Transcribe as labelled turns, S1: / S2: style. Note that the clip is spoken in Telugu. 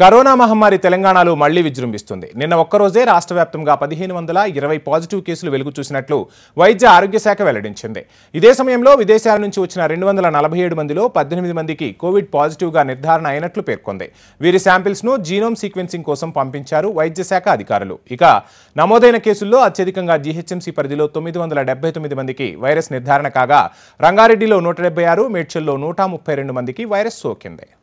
S1: కరోనా మహమ్మారి తెలంగాణలో మళ్లీ విజృంభిస్తుంది నిన్న ఒక్కరోజే రాష్ట్ర వ్యాప్తంగా పదిహేను వందల ఇరవై పాజిటివ్ కేసులు వెలుగు చూసినట్లు వైద్య ఆరోగ్య శాఖ వెల్లడించింది ఇదే సమయంలో విదేశాల నుంచి వచ్చిన రెండు వందల నలభై ఏడు మందిలో పద్దెనిమిది మందికి కోవిడ్ పాజిటివ్గా నిర్ధారణ అయినట్లు పేర్కొంది వీరి శాంపిల్స్ను జీనోమ్ సీక్వెన్సింగ్ కోసం పంపించారు వైద్య శాఖ అధికారులు ఇక నమోదైన కేసుల్లో అత్యధికంగా జీహెచ్ఎంసీ పరిధిలో తొమ్మిది వందల తొమ్మిది మందికి వైరస్ నిర్ధారణ కాగా రంగారెడ్డిలో నూట డెబ్బై ఆరు మేడ్చల్లో నూట ముప్పై రెండు మందికి వైరస్ సోకింది